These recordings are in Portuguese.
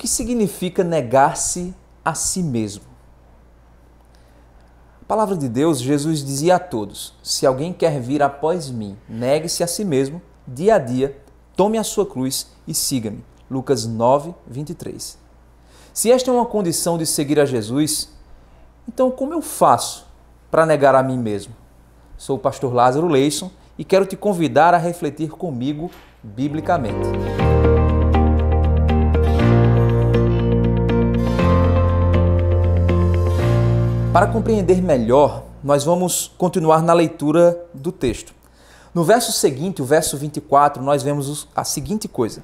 que significa negar-se a si mesmo. A palavra de Deus, Jesus dizia a todos: Se alguém quer vir após mim, negue-se a si mesmo, dia a dia, tome a sua cruz e siga-me. Lucas 9, 23. Se esta é uma condição de seguir a Jesus, então como eu faço para negar a mim mesmo? Sou o pastor Lázaro Leison e quero te convidar a refletir comigo biblicamente. Para compreender melhor, nós vamos continuar na leitura do texto. No verso seguinte, o verso 24, nós vemos a seguinte coisa: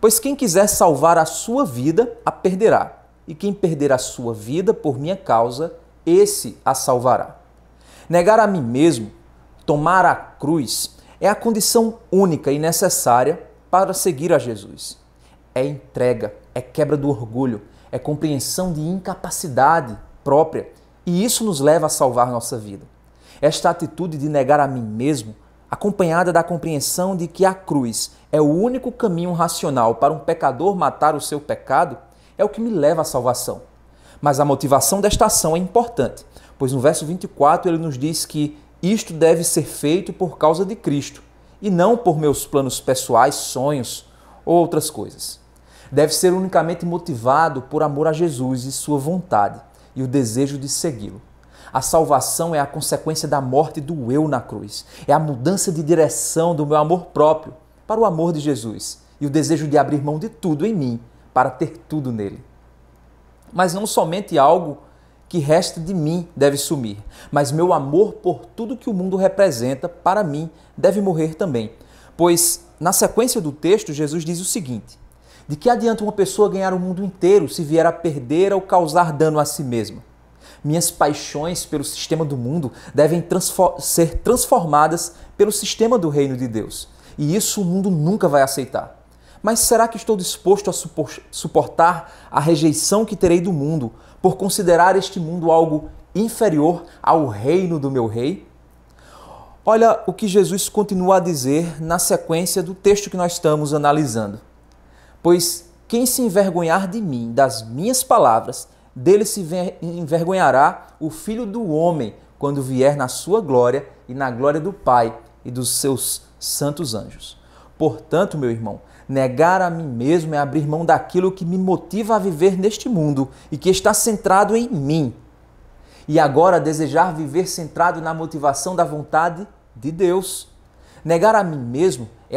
Pois quem quiser salvar a sua vida, a perderá, e quem perder a sua vida por minha causa, esse a salvará. Negar a mim mesmo, tomar a cruz, é a condição única e necessária para seguir a Jesus. É entrega, é quebra do orgulho, é compreensão de incapacidade própria e isso nos leva a salvar nossa vida. Esta atitude de negar a mim mesmo, acompanhada da compreensão de que a cruz é o único caminho racional para um pecador matar o seu pecado, é o que me leva à salvação. Mas a motivação desta ação é importante, pois no verso 24 ele nos diz que isto deve ser feito por causa de Cristo e não por meus planos pessoais, sonhos ou outras coisas. Deve ser unicamente motivado por amor a Jesus e sua vontade e o desejo de segui-lo. A salvação é a consequência da morte do eu na cruz. É a mudança de direção do meu amor próprio para o amor de Jesus e o desejo de abrir mão de tudo em mim para ter tudo nele. Mas não somente algo que resta de mim deve sumir, mas meu amor por tudo que o mundo representa para mim deve morrer também. Pois na sequência do texto, Jesus diz o seguinte: de que adianta uma pessoa ganhar o mundo inteiro se vier a perder ou causar dano a si mesma? Minhas paixões pelo sistema do mundo devem transfor ser transformadas pelo sistema do reino de Deus. E isso o mundo nunca vai aceitar. Mas será que estou disposto a suportar a rejeição que terei do mundo por considerar este mundo algo inferior ao reino do meu rei? Olha o que Jesus continua a dizer na sequência do texto que nós estamos analisando. Pois quem se envergonhar de mim, das minhas palavras, dele se envergonhará o filho do homem, quando vier na sua glória e na glória do Pai e dos seus santos anjos. Portanto, meu irmão, negar a mim mesmo é abrir mão daquilo que me motiva a viver neste mundo e que está centrado em mim. E agora desejar viver centrado na motivação da vontade de Deus. Negar a mim mesmo é,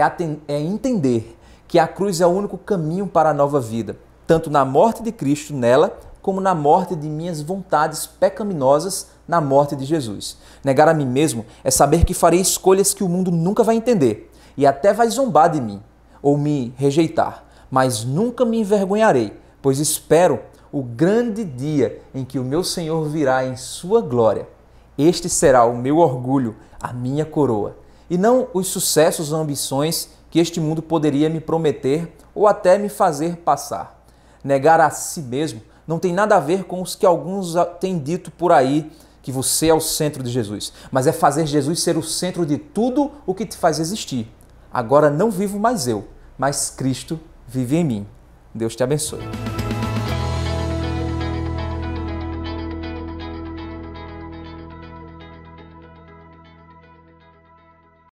é entender que a cruz é o único caminho para a nova vida, tanto na morte de Cristo nela, como na morte de minhas vontades pecaminosas na morte de Jesus. Negar a mim mesmo é saber que farei escolhas que o mundo nunca vai entender e até vai zombar de mim ou me rejeitar, mas nunca me envergonharei, pois espero o grande dia em que o meu Senhor virá em sua glória. Este será o meu orgulho, a minha coroa, e não os sucessos ou ambições que este mundo poderia me prometer ou até me fazer passar. Negar a si mesmo não tem nada a ver com os que alguns têm dito por aí que você é o centro de Jesus, mas é fazer Jesus ser o centro de tudo o que te faz existir. Agora não vivo mais eu, mas Cristo vive em mim. Deus te abençoe.